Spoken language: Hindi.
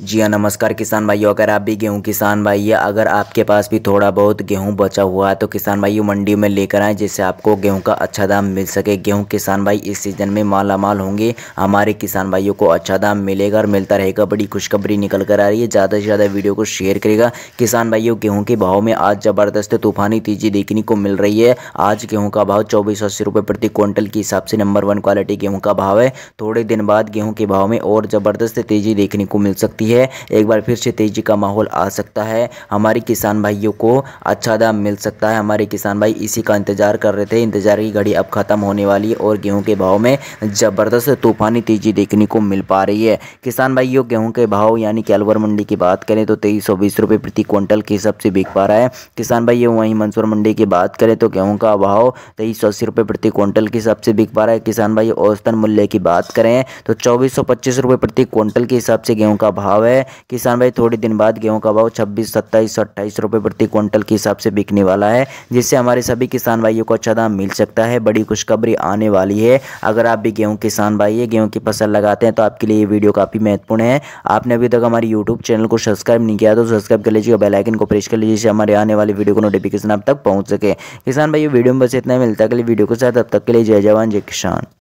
जी हाँ नमस्कार किसान भाइयों अगर आप भी गेहूं किसान भाई है अगर आपके पास भी थोड़ा बहुत गेहूं बचा हुआ है तो किसान भाइयों मंडी में लेकर आएँ जिससे आपको गेहूं का अच्छा दाम मिल सके गेहूं किसान भाई इस सीज़न में माला माल होंगे हमारे किसान भाइयों को अच्छा दाम मिलेगा और मिलता रहेगा बड़ी खुशखबरी निकल कर आ रही है ज़्यादा से ज़्यादा वीडियो को शेयर करेगा किसान भाइयों गेहूँ के भाव में आज ज़बरदस्त तूफानी तेजी देखने को मिल रही है आज गेहूँ का भाव चौबीस अस्सी प्रति क्विंटल के हिसाब से नंबर वन क्वालिटी गेहूँ का भाव है थोड़े दिन बाद गेहूँ के भाव में और ज़बरदस्त तेज़ी देखने को मिल सकती सकती है एक बार फिर से तेजी का माहौल आ सकता है हमारे किसान भाइयों को अच्छा दाम मिल सकता है हमारे किसान भाई इसी का इंतजार कर रहे थे इंतजार की घड़ी अब ख़त्म होने वाली है और गेहूँ के भाव में ज़बरदस्त तूफानी तेज़ी देखने को मिल पा रही है किसान भाइयों गेहूँ के भाव यानी कि अलवर मंडी की बात करें तो तेईस सौ बीस रुपये प्रति क्विंटल के हिसाब से बिक पा रहा है किसान भाई वहीं मंसूर मंडी की बात करें तो गेहूँ का भाव तेईस सौ अस्सी रुपये प्रति क्विंटल के हिसाब से बिक पा रहा है किसान भाई औसतन मूल्य की बात करें तो चौबीस सौ पच्चीस रुपये प्रति क्विंटल के हिसाब से गेहूँ का भाव भाव है किसान भाई थोड़ी दिन बाद गेहूं का भाव छब्बीस सत्ताईस अट्ठाईस रुपए प्रति क्विंटल के हिसाब से बिकने वाला है जिससे हमारे सभी किसान भाइयों को अच्छा दाम मिल सकता है बड़ी खुशखबरी आने वाली है अगर आप भी गेहूँ किसान भाई है गेहूँ की फसल लगाते हैं तो आपके लिए ये वीडियो काफ़ी महत्वपूर्ण है आपने अभी तक हमारे यूट्यूब चैनल को सब्सक्राइब नहीं किया तो सब्सक्राइब कर लीजिए बेलाइकन को प्रेस कर लीजिए जिससे हमारे आने वाली वीडियो को नोटिफिकेशन आप तक पहुँच सके किसान भाई ये वीडियो में बस इतना मिलता है अगले वीडियो के साथ अब तक के लिए जय जवान जय किसान